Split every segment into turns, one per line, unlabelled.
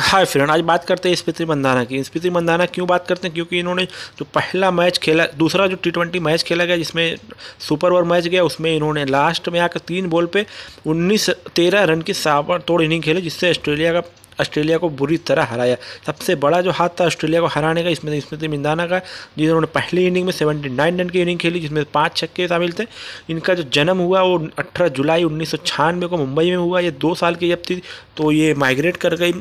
hi friend आज बात करते हैं स्मृति मंदाना की स्मृति मंदाना क्यों बात करते हैं क्योंकि इन्होंने जो पहला मैच खेला दूसरा जो टी ट्वेंटी मैच खेला गया जिसमें सुपर ओवर मैच गया उसमें इन्होंने लास्ट में आकर तीन बॉल पे उन्नीस तेरह रन की सावर तोड़ इनिंग खेली जिससे ऑस्ट्रेलिया का ऑस्ट्रेलिया को बुरी तरह हराया सबसे बड़ा जो हाथ था ऑस्ट्रेलिया को हराने का इसमें स्मृति तो मिंदाना का जिन्होंने पहली इनिंग में सेवेंटी नाइन रन की इनिंग खेली जिसमें पाँच छक्के शामिल थे इनका जो जन्म हुआ वो अठारह जुलाई उन्नीस को मुंबई में हुआ ये दो साल की जब थी तो ये माइग्रेट कर गई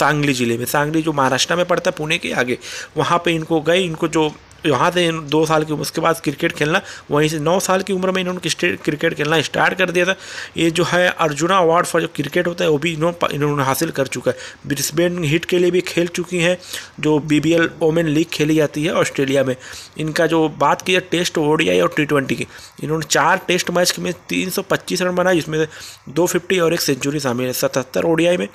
सांगली जिले में सांगली जो महाराष्ट्र में पड़ता है पुणे के आगे वहाँ पर इनको गई इनको जो यहाँ से दो साल की उसके बाद क्रिकेट खेलना वहीं से नौ साल की उम्र में इन्होंने क्रिकेट खेलना स्टार्ट कर दिया था ये जो है अर्जुना अवार्ड फॉर जो क्रिकेट होता है वो भी इन्होंने इन्होंने हासिल कर चुका है ब्रिस्बेन हिट के लिए भी खेल चुकी हैं जो बी बी एल लीग खेली जाती है ऑस्ट्रेलिया में इनका जो बात की जाए टेस्ट ओडीआई और टी ट्वेंटी की इन्होंने चार टेस्ट मैच में तीन सौ पच्चीस रन बनाए जिसमें दो फिफ्टी और एक सेंचुरी शामिल है सतहत्तर ओडियाई में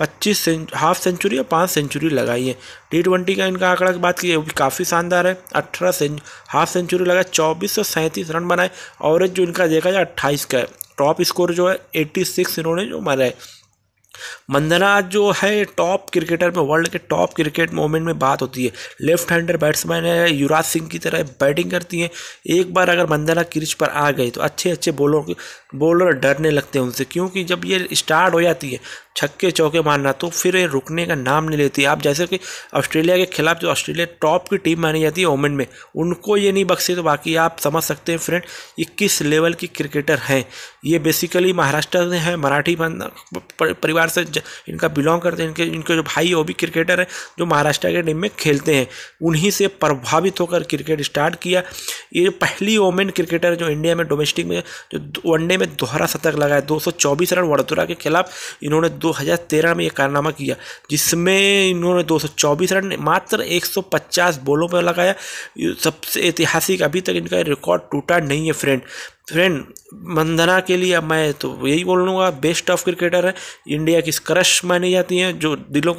पच्चीस हाफ सेंचुरी और पाँच सेंचुरी लगाई है टी ट्वेंटी का इनका आंकड़ा की बात की काफ़ी शानदार है अठारह सेंच हाफ सेंचुरी लगा चौबीस सौ सैंतीस रन बनाए ऑवरेज जो इनका देखा जाए अट्ठाईस का है टॉप स्कोर जो है एट्टी सिक्स इन्होंने जो मारा है मंदना जो है टॉप क्रिकेटर में वर्ल्ड के टॉप क्रिकेट मोमेंट में बात होती है लेफ्ट हैंडर बैट्समैन है युवराज सिंह की तरह बैटिंग करती हैं एक बार अगर मंदना क्रिच पर आ गई तो अच्छे अच्छे के बॉलर डरने लगते हैं उनसे क्योंकि जब ये स्टार्ट हो जाती है छक्के चौके मारना तो फिर ये रुकने का नाम नहीं लेती आप जैसे कि ऑस्ट्रेलिया के खिलाफ जो ऑस्ट्रेलिया टॉप की टीम मानी जाती है ओमेन में उनको ये नहीं बख्शे तो बाकी आप समझ सकते हैं फ्रेंड ये किस लेवल की क्रिकेटर हैं ये बेसिकली महाराष्ट्र से हैं मराठी परिवार से इनका बिलोंग करते हैं इनके इनके जो भाई वो भी क्रिकेटर हैं जो महाराष्ट्र के टीम में खेलते हैं उन्हीं से प्रभावित होकर क्रिकेट स्टार्ट किया ये पहली ओमेन क्रिकेटर जो इंडिया में डोमेस्टिक में जो वनडे में दोहरा शतक लगाया दो रन वडोदरा के खिलाफ इन्होंने दो 2013 में ये कारनामा किया जिसमें इन्होंने 224 रन मात्र 150 बॉलों पर लगाया सबसे ऐतिहासिक अभी तक इनका रिकॉर्ड टूटा नहीं है फ्रेंड फ्रेंड मंदना के लिए मैं तो यही बोल लूँगा बेस्ट ऑफ क्रिकेटर है इंडिया की क्रश मानी जाती हैं जो दिलों के